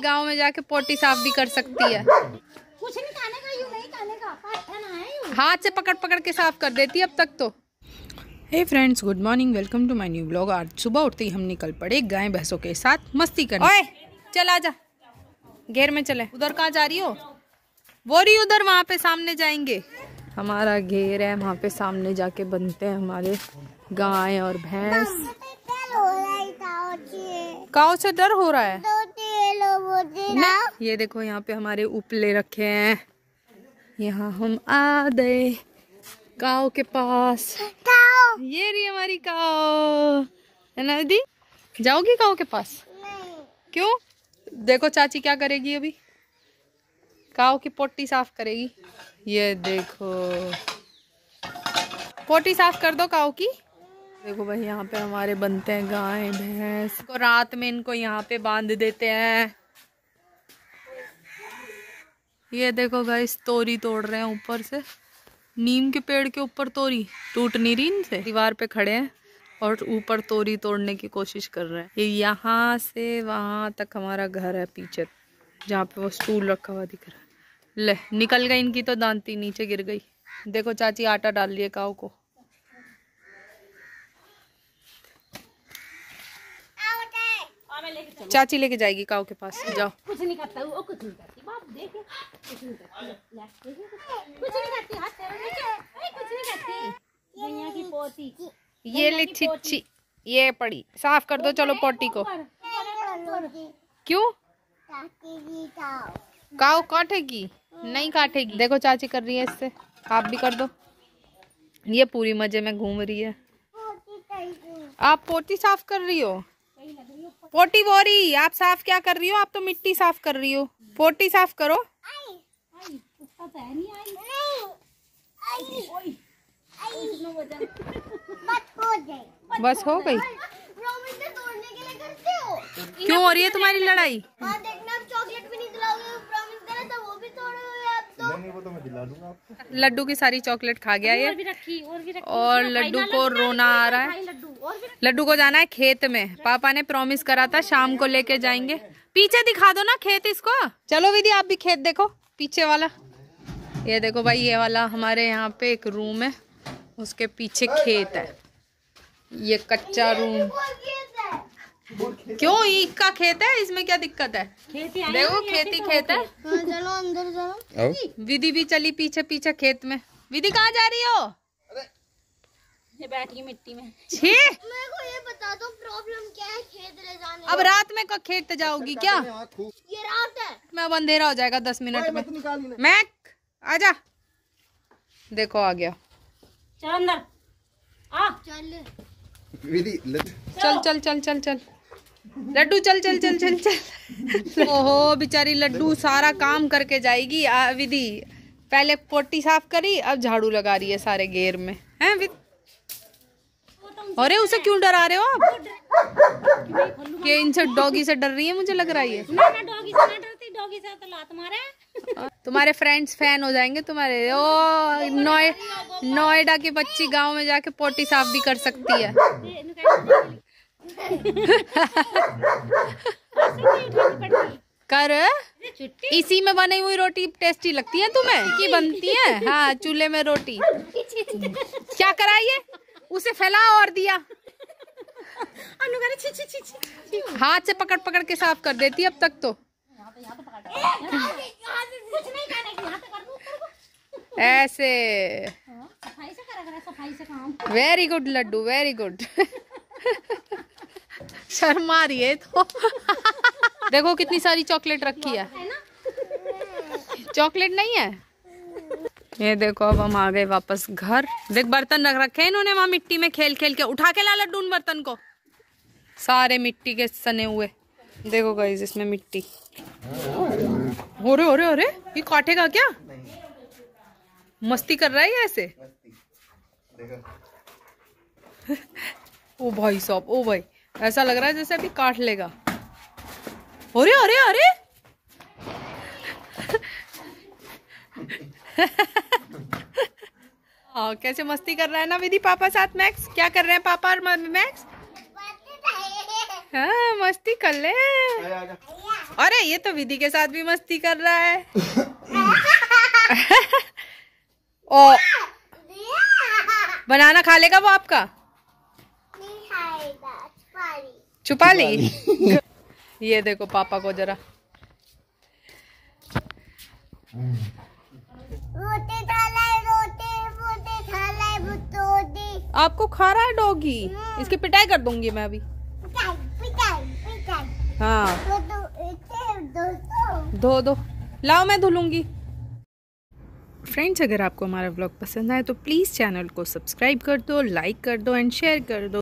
गांव में जाके पोटी साफ भी कर सकती है कुछ नहीं खाने का यूं नहीं खाने का हाथ से पकड़ पकड़ के साफ कर देती है अब तक तो hey friends good morning welcome to my new blog आज सुबह उठते ही हम निकल पड़े गाय भैंसों के साथ मस्ती करने ओए चल आ जा घेर में चले उधर कहाँ जा रही हो वो रही उधर वहाँ पे सामने जाएंगे हमारा घेर है वहाँ पे सामने जाके बनते हैं हमारे गाय और भैंस काओ से डर हो रहा है ना ये देखो यहाँ पे हमारे उपले रखे हैं यहाँ हम आ गए काओ के पास ये रही हमारी काओ है ना दीदी जाओगी काओ के पास क्यों देखो चाची क्या करेगी अभी काओ की पोटी साफ करेगी ये देखो पोटी साफ कर दो काओ की देखो भाई यहाँ पे हमारे बनते हैं गाय भैंस को रात में इनको यहाँ पे बांध देते हैं ये देखो भाई तोरी तोड़ रहे हैं ऊपर से नीम के पेड़ के ऊपर तोरी टूट नहीं रही इनसे दीवार पे खड़े हैं और ऊपर तोरी तोड़ने की कोशिश कर रहे हैं ये यहाँ से वहाँ तक हमारा घर है पीछे जहाँ पे वो स्टूल रखा हुआ दिख रहा है ले निकल गई इनकी तो दांती नीचे गिर गई देखो चाची आटा डाल लिए है काव को चाची लेके जाएगी काऊ के पास जाओ कुछ नहीं करता वो कुछ नहीं करती बाप देखे कुछ नहीं करती कुछ नहीं करती हाथ पैरों अरे कुछ नहीं करती भैया की पोती ये ली छिछी ये पड़ी साफ कर दो चलो पोटी को क्यों काटेगी काऊ काटेगी नहीं काटेगी देखो चाची कर रही है इससे आप भी कर दो ये पूरी मजे में घूम रही है आप पोटी साफ कर रही हो पोटी बोरी आप साफ क्या कर रही हो आप तो मिट्टी साफ कर रही हो पोटी साफ करो नहीं आई, बस हो गई क्यों हो रही है तुम्हारी लड़ाई हाँ, तो लड्डू की सारी चॉकलेट खा गया ये और लड्डू को रोना आ रहा है लड्डू को जाना है खेत में पापा ने प्रॉमिस करा था शाम को लेके जाएंगे पीछे दिखा दो ना खेत इसको चलो दीदी आप भी खेत देखो पीछे वाला ये देखो भाई ये वाला हमारे यहाँ पे एक रूम है उसके पीछे खेत है ये कच्चा रूम क्यों ईख का खेत है इसमें क्या दिक्कत है देखो खेती खेत है हाँ, चलो अंदर जाओ विधि भी चली पीछे पीछे खेत में विधि कहाँ जा रही हो बैठ मिट्टी में मेरे को ये बता दो प्रॉब्लम क्या है खेत ले जाने अब रात में कब खेत जाओगी क्या ये रात है मैं अंधेरा हो जाएगा दस मिनट में मैक आजा देखो आ गया चल अंदर आ चल चल चल चल चल चल लड्डू चल चल चल चल चल ओहो बेचारी लड्डू सारा काम करके जाएगी विधि पहले पोटी साफ करी अब झाड़ू लगा रही है सारे गेर में हैं विद अरे उसे क्यों डरा रहे हो आप के इनसे डॉगी से डर रही है मुझे लग रहा है ना ना डॉगी से ना डरती डॉगी से तो लात मारे तुम्हारे फ्रेंड्स फैन हो जाएंगे तुम्हारे ओ नोएडा की बच्ची गांव में जाके पोटी साफ भी कर सकती है कर इसी में बनी हुई रोटी टेस्टी लगती है तुम्हें हाँ, की बनती है हाँ चूल्हे में रोटी क्या कराइए उसे फैला और दिया हाथ से पकड़ पकड़ के साफ कर देती अब तक तो ऐसे वेरी हाँ, गुड लड्डू वेरी गुड शर्मा रही है तो देखो कितनी सारी चॉकलेट रखी है चॉकलेट नहीं है ये देखो अब हम आ गए वापस घर देख बर्तन रख रखे हैं इन्होंने वहां मिट्टी में खेल खेल के उठा के ला लड्डू बर्तन को सारे मिट्टी के सने हुए देखो गाइज इसमें मिट्टी हो रे हो रे हो रहे ये काटेगा क्या मस्ती कर रहा है ऐसे ओ भाई साहब ओ भाई ऐसा लग रहा है जैसे अभी काट लेगा अरे अरे अरे हाँ कैसे मस्ती कर रहा है ना विधि पापा साथ मैक्स क्या कर रहे हैं पापा और मम्मी मैक्स हाँ मस्ती कर ले अरे ये तो विधि के साथ भी मस्ती कर रहा है ओ बनाना खा लेगा वो आपका छुपा ली ये देखो पापा को जरा आपको खा रहा है डॉगी हाँ। इसकी पिटाई कर दूंगी मैं अभी पिटाई, पिटाई, पिटाई। हाँ धो दो लाओ मैं धुलूंगी फ्रेंड्स अगर आपको हमारा ब्लॉग पसंद आए तो प्लीज़ चैनल को सब्सक्राइब कर दो लाइक कर दो एंड शेयर कर दो